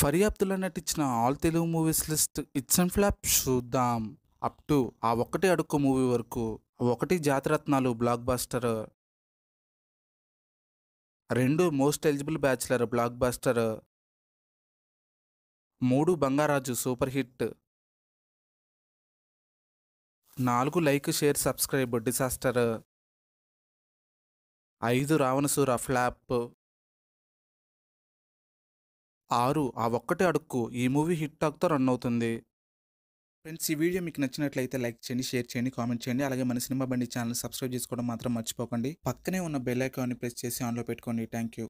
ఫర్యాప్తులు నటించిన all Telugu movies list hits and flop చూద్దాం up to ఆ ఒకటి అడుక్కు మూవీ వరకు ఒకటి జాతరత్నాలు బ్లాక్ బాస్టర్ రెండు most eligible bachelor blockbuster మూడు బంగారాజు సూపర్ హిట్ నాలుగు లైక్ షేర్ సబ్స్క్రైబ్ డిసాస్టర్ ఐదు రావణసూర ఫ్లాప్ ఆరు ఆ ఒక్కటే అడుక్కు ఈ మూవీ హిట్ టాక్తో రన్ అవుతుంది ఫ్రెండ్స్ ఈ వీడియో మీకు నచ్చినట్లయితే లైక్ చేయండి షేర్ చేయండి కామెంట్ చేయండి అలాగే మన సినిమా బండి ఛానల్ సబ్స్క్రైబ్ చేసుకోవడం మాత్రం మర్చిపోకండి పక్కనే ఉన్న బెల్ ఐకాన్ని ప్రెస్ చేసి ఆన్లో పెట్టుకోండి థ్యాంక్ యూ